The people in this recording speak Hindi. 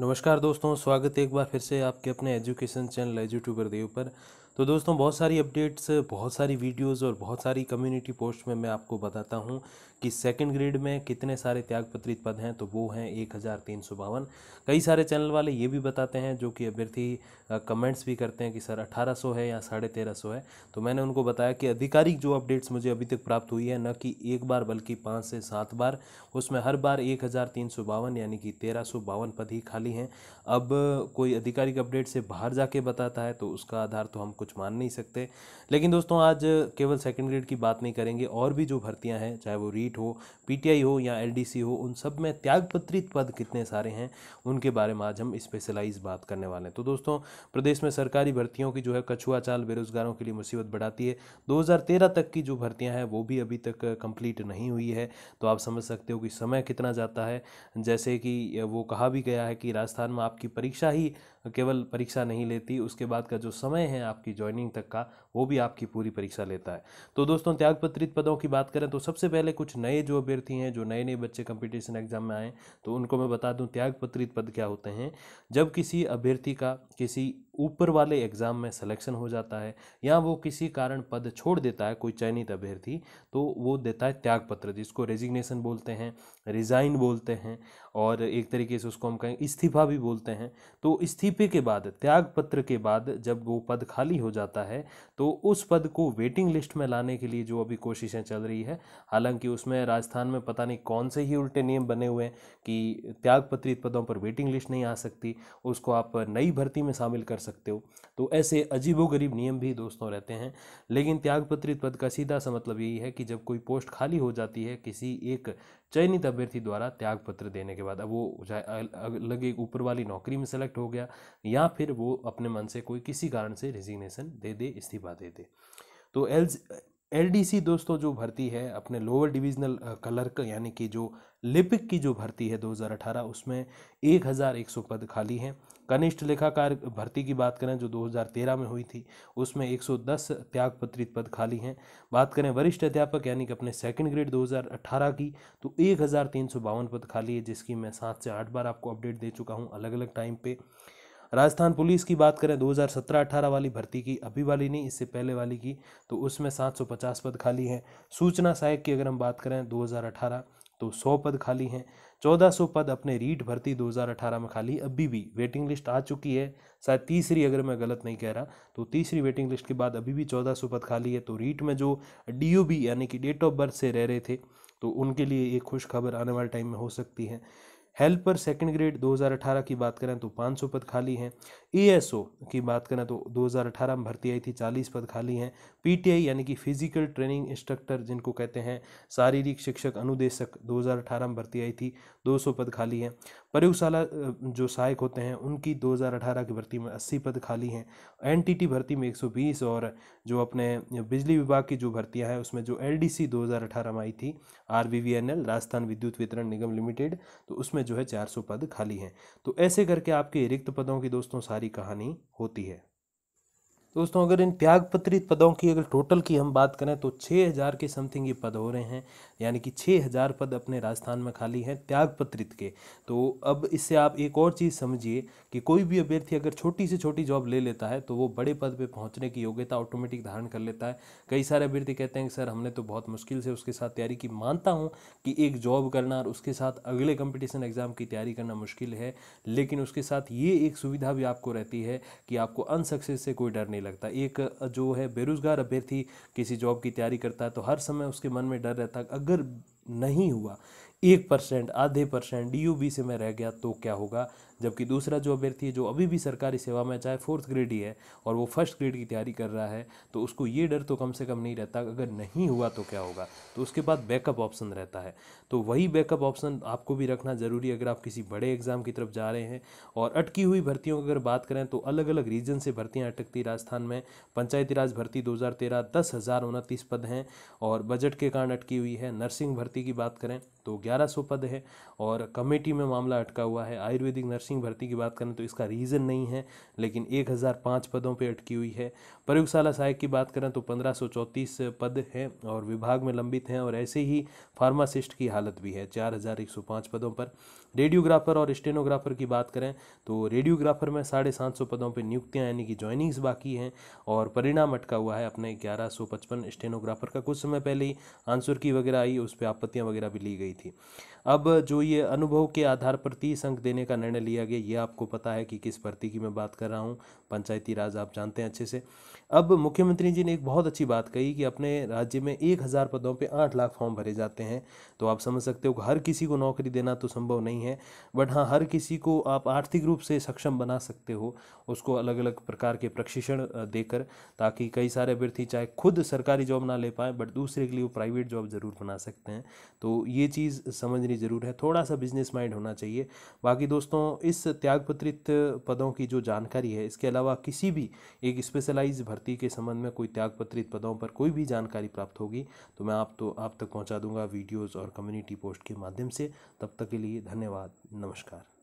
नमस्कार दोस्तों स्वागत है एक बार फिर से आपके अपने एजुकेशन चैनल एजूट्यूबर देव पर तो दोस्तों बहुत सारी अपडेट्स बहुत सारी वीडियोस और बहुत सारी कम्युनिटी पोस्ट में मैं आपको बताता हूँ कि सेकंड ग्रेड में कितने सारे त्यागपत्रित पद हैं तो वो हैं एक हज़ार तीन सौ बावन कई सारे चैनल वाले ये भी बताते हैं जो कि अभ्यर्थी कमेंट्स भी करते हैं कि सर अठारह सौ है या साढ़े तेरह सौ है तो मैंने उनको बताया कि आधिकारिक जो अपडेट्स मुझे अभी तक प्राप्त हुई है न कि एक बार बल्कि पाँच से सात बार उसमें हर बार एक हज़ार तीन सौ बावन यानी कि तेरह सौ बावन पद ही खाली हैं अब कोई आधिकारिक अपडेट से बाहर जाके बताता है तो उसका आधार तो हम कुछ मान नहीं सकते लेकिन दोस्तों आज केवल सेकेंड ग्रेड की बात नहीं करेंगे और भी जो भर्तियाँ हैं चाहे वो रीट हो पीटीआई हो या एलडीसी हो उन सब में त्यागपत्रित पद कितने सारे हैं उनके बारे में आज हम स्पेशलाइज बात करने वाले हैं तो दोस्तों प्रदेश में सरकारी भर्तियों की जो है कछुआ चाल बेरोजगारों के लिए मुसीबत बढ़ाती है 2013 तक की जो भर्तियां हैं वो भी अभी तक कंप्लीट नहीं हुई है तो आप समझ सकते हो कि समय कितना जाता है जैसे कि वो कहा भी गया है कि राजस्थान में आपकी परीक्षा ही केवल परीक्षा नहीं लेती उसके बाद का जो समय है आपकी ज्वाइनिंग तक का वो भी आपकी पूरी परीक्षा लेता है तो दोस्तों त्यागपत्रित पदों की बात करें तो सबसे पहले कुछ नए जो अभ्यर्थी हैं जो नए नए बच्चे कंपिटिशन एग्जाम में आए तो उनको मैं बता दूँ त्यागपत्रित पद क्या होते हैं जब किसी अभ्यर्थी का किसी ऊपर वाले एग्ज़ाम में सिलेक्शन हो जाता है या वो किसी कारण पद छोड़ देता है कोई चयनित अभ्यर्थी तो वो देता है त्यागपत्र जिसको रेजिग्नेशन बोलते हैं रिज़ाइन बोलते हैं और एक तरीके से उसको हम कहें इस्तीफा भी बोलते हैं तो इस्तीफे के बाद त्याग पत्र के बाद जब वो पद खाली हो जाता है तो उस पद को वेटिंग लिस्ट में लाने के लिए जो अभी कोशिशें चल रही है हालांकि उसमें राजस्थान में पता नहीं कौन से ही उल्टे नियम बने हुए हैं कि त्यागपत्रित पदों पर वेटिंग लिस्ट नहीं आ सकती उसको आप नई भर्ती में शामिल कर सकते हो तो ऐसे अजीबोगरीब नियम भी दोस्तों रहते हैं लेकिन त्यागपत्रित पद का सीधा सा मतलब यही है कि जब कोई पोस्ट खाली हो जाती है किसी एक चयनित अभ्यर्थी द्वारा त्यागपत्र देने के बाद अब वो चाहे अलग एक ऊपर वाली नौकरी में सेलेक्ट हो गया या फिर वो अपने मन से कोई किसी कारण से रिजिग्नेशन दे दे इस्तीफा दे दे तो एल एल दोस्तों जो भर्ती है अपने लोअर डिविजनल क्लर्क यानी कि जो लिपिक की जो भर्ती है 2018 उसमें 1100 पद खाली हैं कनिष्ठ लेखाकार भर्ती की बात करें जो 2013 में हुई थी उसमें 110 त्यागपत्रित पद खाली हैं बात करें वरिष्ठ अध्यापक यानी कि अपने सेकंड ग्रेड 2018 की तो एक पद खाली है जिसकी मैं सात से आठ बार आपको अपडेट दे चुका हूँ अलग अलग टाइम पर राजस्थान पुलिस की बात करें 2017-18 वाली भर्ती की अभी वाली नहीं इससे पहले वाली की तो उसमें 750 पद खाली हैं सूचना सहायक की अगर हम बात करें 2018 तो 100 पद खाली हैं 1400 पद अपने रीट भर्ती 2018 में खाली अभी भी वेटिंग लिस्ट आ चुकी है शायद तीसरी अगर मैं गलत नहीं कह रहा तो तीसरी वेटिंग लिस्ट के बाद अभी भी 1400 पद खाली है तो रीट में जो डी यानी कि डेट ऑफ बर्थ से रह रहे थे तो उनके लिए एक खुश खबर आने वाले टाइम में हो सकती है हेल्पर सेकंड ग्रेड 2018 की बात करें तो 500 पद खाली हैं ईएसओ e की बात करें तो 2018 में भर्ती आई थी 40 पद खाली हैं पीटीआई यानी कि फिजिकल ट्रेनिंग इंस्ट्रक्टर जिनको कहते हैं शारीरिक शिक्षक अनुदेशक 2018 में भर्ती आई थी 200 पद खाली हैं प्रयोगशाला जो सहायक होते हैं उनकी 2018 की भर्ती में 80 पद खाली हैं एनटीटी भर्ती में 120 और जो अपने बिजली विभाग की जो भर्तियाँ हैं उसमें जो एल 2018 में आई थी आर राजस्थान विद्युत वितरण निगम लिमिटेड तो उसमें जो है 400 पद खाली हैं तो ऐसे करके आपके रिक्त पदों की दोस्तों सारी सारी कहानी होती है दोस्तों अगर इन त्यागपत्रित पदों की अगर टोटल की हम बात करें तो 6000 के समथिंग ये पद हो रहे हैं यानी कि 6000 पद अपने राजस्थान में खाली हैं त्यागपत्रित के तो अब इससे आप एक और चीज़ समझिए कि कोई भी अभ्यर्थी अगर छोटी से छोटी जॉब ले लेता है तो वो बड़े पद पर पहुँचने की योग्यता ऑटोमेटिक धारण कर लेता है कई सारे अभ्यर्थी कहते हैं कि सर हमने तो बहुत मुश्किल से उसके साथ तैयारी की मानता हूँ कि एक जॉब करना और उसके साथ अगले कंपटीशन एग्ज़ाम की तैयारी करना मुश्किल है लेकिन उसके साथ ये एक सुविधा भी आपको रहती है कि आपको अनसक्सेस से कोई डर नहीं नहीं लगता एक जो है बेरोज़गार अभ्यर्थी किसी जॉब की तैयारी करता है तो हर समय उसके मन में डर रहता है अगर नहीं हुआ एक परसेंट आधे परसेंट डी से मैं रह गया तो क्या होगा जबकि दूसरा जो अभ्यर्थी है जो अभी भी सरकारी सेवा में चाहे फोर्थ ग्रेड ही है और वो फर्स्ट ग्रेड की तैयारी कर रहा है तो उसको ये डर तो कम से कम नहीं रहता अगर नहीं हुआ तो क्या होगा तो उसके बाद बैकअप ऑप्शन रहता है तो वही बैकअप ऑप्शन आपको भी रखना ज़रूरी अगर आप किसी बड़े एग्ज़ाम की तरफ जा रहे हैं और अटकी हुई भर्तियों की अगर बात करें तो अलग अलग रीजन से भर्तियाँ अटकती राजस्थान में पंचायती राज भर्ती दो हज़ार तेरह दस हज़ार उनतीस पद हैं और बजट के कारण अटकी हुई है नर्सिंग भर्ती की बात करें तो ग्यारह सौ पद है और कमेटी में मामला अटका हुआ है आयुर्वेदिक नर्सिंग नर्सिंग भर्ती की बात करें तो इसका रीज़न नहीं है लेकिन एक हजार पाँच पदों पर अटकी हुई है प्रयोगशाला सहायक की बात करें तो पंद्रह सौ पद हैं और विभाग में लंबित हैं और ऐसे ही फार्मासिस्ट की हालत भी है चार हजार एक सौ पदों पर रेडियोग्राफर और स्टेनोग्राफर की बात करें तो रेडियोग्राफर में साढ़े सात सौ पदों पर नियुक्तियां यानी कि ज्वाइनिंग्स बाकी हैं और परिणाम अटका हुआ है अपने ग्यारह सौ पचपन स्टेनोग्राफर का कुछ समय पहले ही आंसर की वगैरह आई उस पर आपत्तियाँ वगैरह भी ली गई थी अब जो ये अनुभव के आधार पर तीस अंक देने का निर्णय लिया दिया गया ये आपको पता है कि किस भर्ती की मैं बात कर रहा हूँ पंचायती राज आप जानते हैं अच्छे से अब मुख्यमंत्री जी ने एक बहुत अच्छी बात कही कि अपने राज्य में एक हज़ार पदों पर आठ लाख फॉर्म भरे जाते हैं तो आप समझ सकते हो कि हर किसी को नौकरी देना तो संभव नहीं है बट हाँ हर किसी को आप आर्थिक रूप से सक्षम बना सकते हो उसको अलग अलग प्रकार के प्रशिक्षण देकर ताकि कई सारे अभ्यर्थी चाहे खुद सरकारी जॉब ना ले पाए बट दूसरे के लिए वो प्राइवेट जॉब ज़रूर बना सकते हैं तो ये चीज़ समझनी ज़रूर है थोड़ा सा बिजनेस माइंड होना चाहिए बाकी दोस्तों इस त्यागपत्रित पदों की जो जानकारी है इसके अलावा किसी भी एक स्पेशलाइज भर्ती के संबंध में कोई त्यागपत्रित पदों पर कोई भी जानकारी प्राप्त होगी तो मैं आप तो आप तक पहुँचा दूंगा वीडियोज़ और कम्युनिटी पोस्ट के माध्यम से तब तक के लिए धन्यवाद नमस्कार